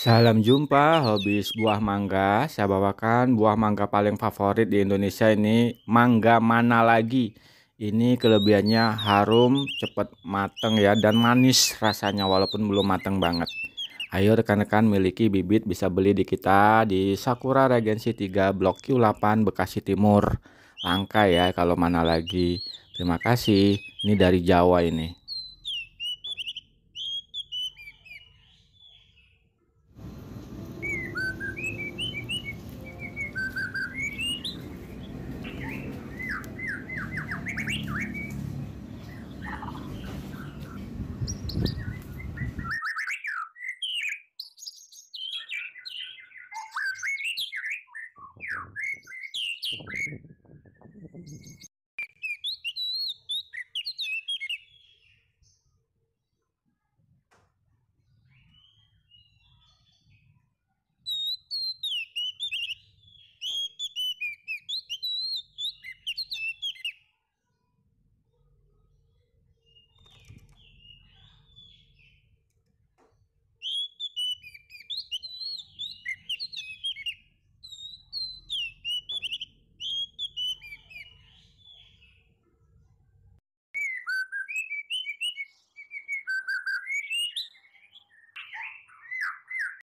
Salam jumpa hobi buah mangga. Saya bawakan buah mangga paling favorit di Indonesia ini mangga mana lagi. Ini kelebihannya harum, cepat mateng ya dan manis rasanya walaupun belum mateng banget. Ayo rekan-rekan miliki bibit bisa beli di kita di Sakura Regency 3 Blok Q8 Bekasi Timur. Langka ya kalau mana lagi. Terima kasih. Ini dari Jawa ini.